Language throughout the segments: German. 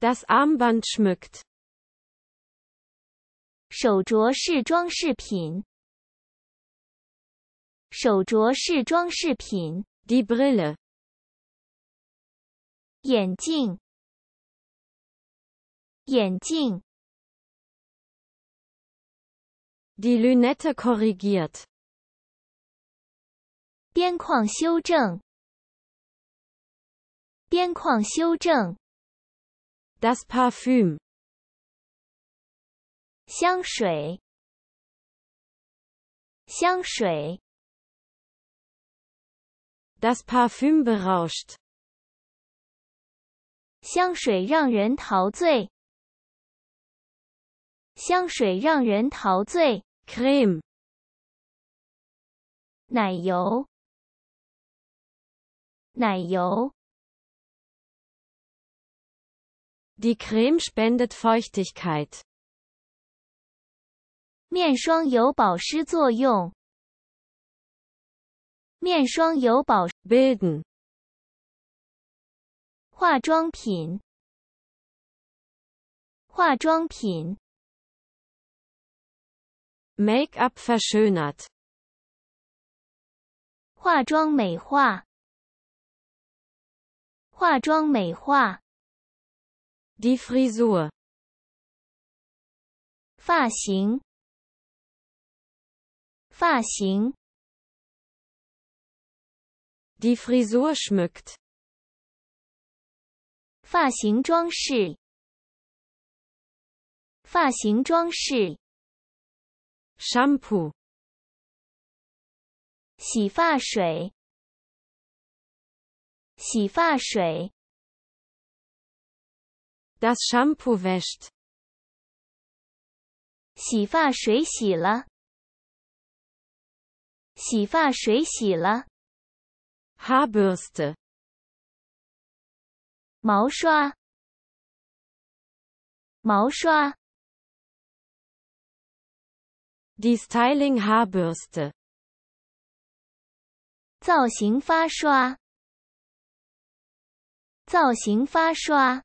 Das Armband schmückt. 手镯是装饰品。手镯是装饰品。Die Brille. 眼镜。眼镜。Die Lünette korrigiert. 边框修正。边框修正。das Parfüm. das Parfüm berauscht. Creme 香水让人陶醉。香水让人陶醉。Creme. 奶油。奶油。Die Creme spendet Feuchtigkeit. 面霜有保湿作用。面霜有保 bilden 化妆品化妆品 Make-up verschönert 化妆美化化妆美化 die Frisur. Die Frisur schmückt. Shampoo. 发型装饰。发型装饰。Shampoo. 洗发水。洗发水。das Shampoo wäscht. 洗发水洗了。洗发水洗了。Haarbürste. 毛刷。毛刷。Die Styling Haarbürste. 造型发刷。造型发刷。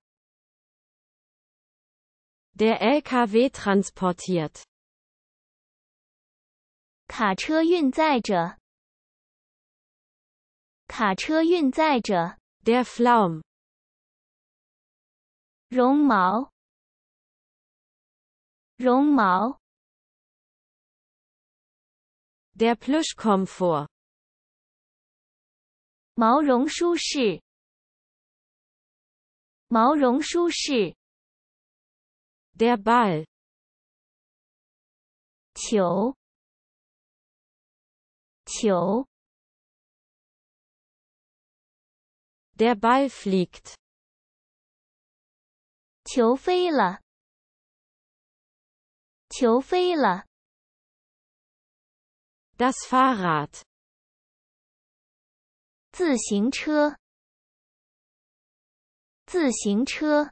Der LKW transportiert. der Pflaum 卡车运载着。卡车运载着。Der Flaum. der Plüschkomfort. 毛绒舒适。毛绒舒适。der Ball. 球球 Der Ball fliegt. 球飞了球飞了 Das Fahrrad. 自行车自行车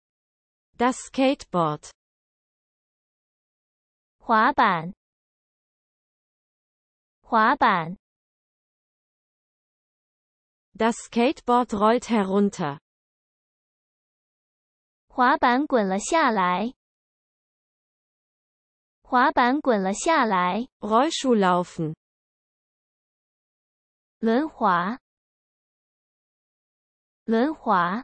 Das Skateboard. Das Skateboard rollt herunter. Rollschuh laufen. 滑板滚了下来。滑板滚了下来。Rollschuhlaufen. 轮滑，轮滑。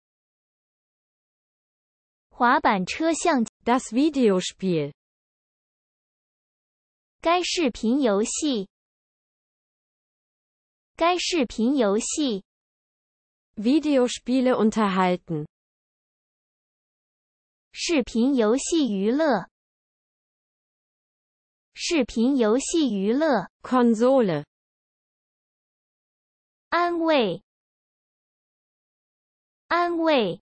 滑板车像 Das Videospiel。该视频游戏。该视频游戏。Videospiele unterhalten。视频游戏娱乐。视频游戏娱乐。Konsole。安慰。安慰。